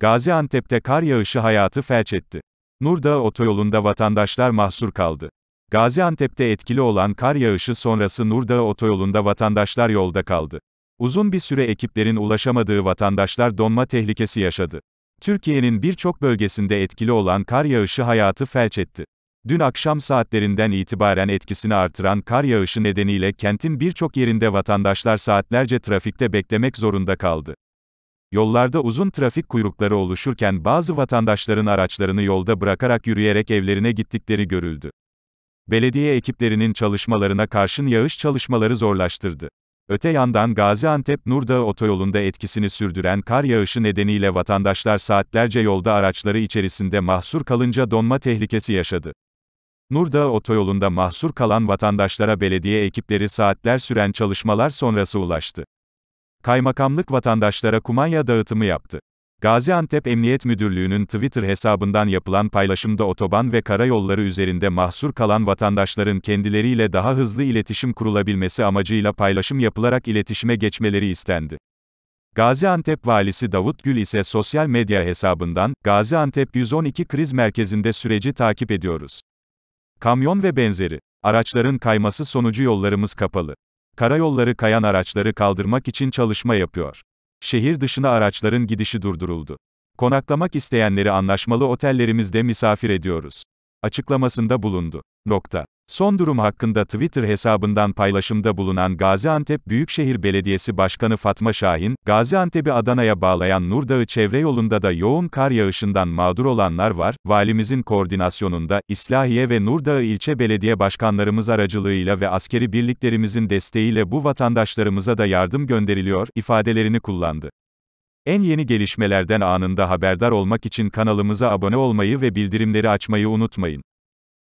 Gaziantep'te kar yağışı hayatı felç etti. Nurdağ otoyolunda vatandaşlar mahsur kaldı. Gaziantep'te etkili olan kar yağışı sonrası Nurdağ otoyolunda vatandaşlar yolda kaldı. Uzun bir süre ekiplerin ulaşamadığı vatandaşlar donma tehlikesi yaşadı. Türkiye'nin birçok bölgesinde etkili olan kar yağışı hayatı felç etti. Dün akşam saatlerinden itibaren etkisini artıran kar yağışı nedeniyle kentin birçok yerinde vatandaşlar saatlerce trafikte beklemek zorunda kaldı. Yollarda uzun trafik kuyrukları oluşurken bazı vatandaşların araçlarını yolda bırakarak yürüyerek evlerine gittikleri görüldü. Belediye ekiplerinin çalışmalarına karşın yağış çalışmaları zorlaştırdı. Öte yandan Gaziantep-Nurdağ otoyolunda etkisini sürdüren kar yağışı nedeniyle vatandaşlar saatlerce yolda araçları içerisinde mahsur kalınca donma tehlikesi yaşadı. Nurdağ otoyolunda mahsur kalan vatandaşlara belediye ekipleri saatler süren çalışmalar sonrası ulaştı. Kaymakamlık vatandaşlara kumanya dağıtımı yaptı. Gaziantep Emniyet Müdürlüğü'nün Twitter hesabından yapılan paylaşımda otoban ve karayolları üzerinde mahsur kalan vatandaşların kendileriyle daha hızlı iletişim kurulabilmesi amacıyla paylaşım yapılarak iletişime geçmeleri istendi. Gaziantep Valisi Davut Gül ise sosyal medya hesabından, Gaziantep 112 kriz merkezinde süreci takip ediyoruz. Kamyon ve benzeri. Araçların kayması sonucu yollarımız kapalı. Karayolları kayan araçları kaldırmak için çalışma yapıyor. Şehir dışına araçların gidişi durduruldu. Konaklamak isteyenleri anlaşmalı otellerimizde misafir ediyoruz. Açıklamasında bulundu. Nokta. Son durum hakkında Twitter hesabından paylaşımda bulunan Gaziantep Büyükşehir Belediyesi Başkanı Fatma Şahin, Gaziantep'i Adana'ya bağlayan Nurdağı çevre yolunda da yoğun kar yağışından mağdur olanlar var, valimizin koordinasyonunda, İslahiye ve Nurdağı ilçe belediye başkanlarımız aracılığıyla ve askeri birliklerimizin desteğiyle bu vatandaşlarımıza da yardım gönderiliyor, ifadelerini kullandı. En yeni gelişmelerden anında haberdar olmak için kanalımıza abone olmayı ve bildirimleri açmayı unutmayın.